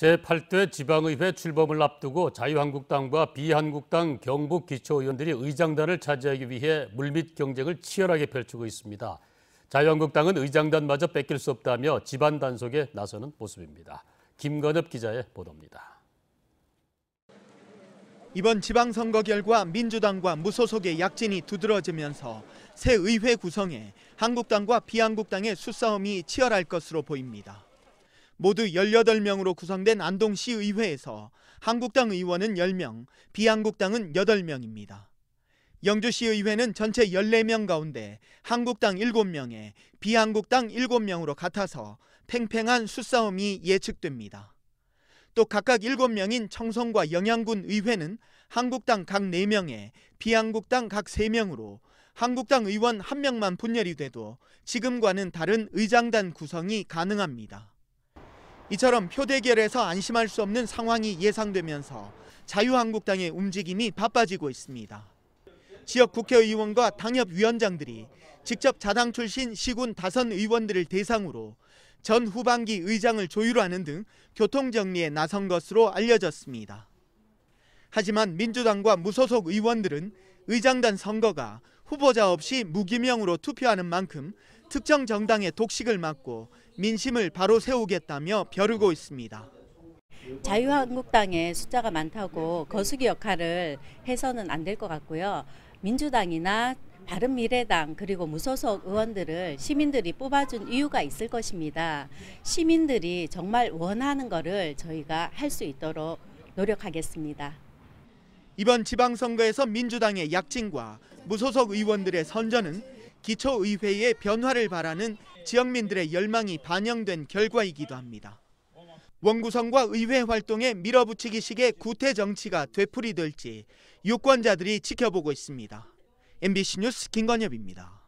제8대 지방의회 출범을 앞두고 자유한국당과 비한국당 경북 기초의원들이 의장단을 차지하기 위해 물밑 경쟁을 치열하게 펼치고 있습니다. 자유한국당은 의장단마저 뺏길 수 없다며 집안 단속에 나서는 모습입니다. 김건엽 기자의 보도입니다. 이번 지방선거 결과 민주당과 무소속의 약진이 두드러지면서 새 의회 구성에 한국당과 비한국당의 수싸움이 치열할 것으로 보입니다. 모두 18명으로 구성된 안동시의회에서 한국당 의원은 10명, 비한국당은 8명입니다. 영주시의회는 전체 14명 가운데 한국당 7명에 비한국당 7명으로 같아서 팽팽한 수싸움이 예측됩니다. 또 각각 7명인 청송과 영양군 의회는 한국당 각 4명에 비한국당 각 3명으로 한국당 의원 1명만 분열이 돼도 지금과는 다른 의장단 구성이 가능합니다. 이처럼 표 대결에서 안심할 수 없는 상황이 예상되면서 자유한국당의 움직임이 바빠지고 있습니다. 지역 국회의원과 당협 위원장들이 직접 자당 출신 시군 다선 의원들을 대상으로 전 후반기 의장을 조율하는 등 교통 정리에 나선 것으로 알려졌습니다. 하지만 민주당과 무소속 의원들은 의장단 선거가 후보자 없이 무기명으로 투표하는 만큼 특정 정당의 독식을 막고 민심을 바로 세우겠다며 벼르고 있습니다. 자유한국당의 숫자가 많다고 거수기 역할을 해서는 안 될 것 같고요. 민주당이나 바른미래당 그리고 무소속 의원들을 시민들이 뽑아준 이유가 있을 것입니다. 시민들이 정말 원하는 것을 저희가 할 수 있도록 노력하겠습니다. 이번 지방선거에서 민주당의 약진과 무소속 의원들의 선전은 기초의회의 변화를 바라는 지역민들의 열망이 반영된 결과이기도 합니다. 원구성과 의회 활동에 밀어붙이기식의 구태 정치가 되풀이될지 유권자들이 지켜보고 있습니다. MBC 뉴스 김건엽입니다.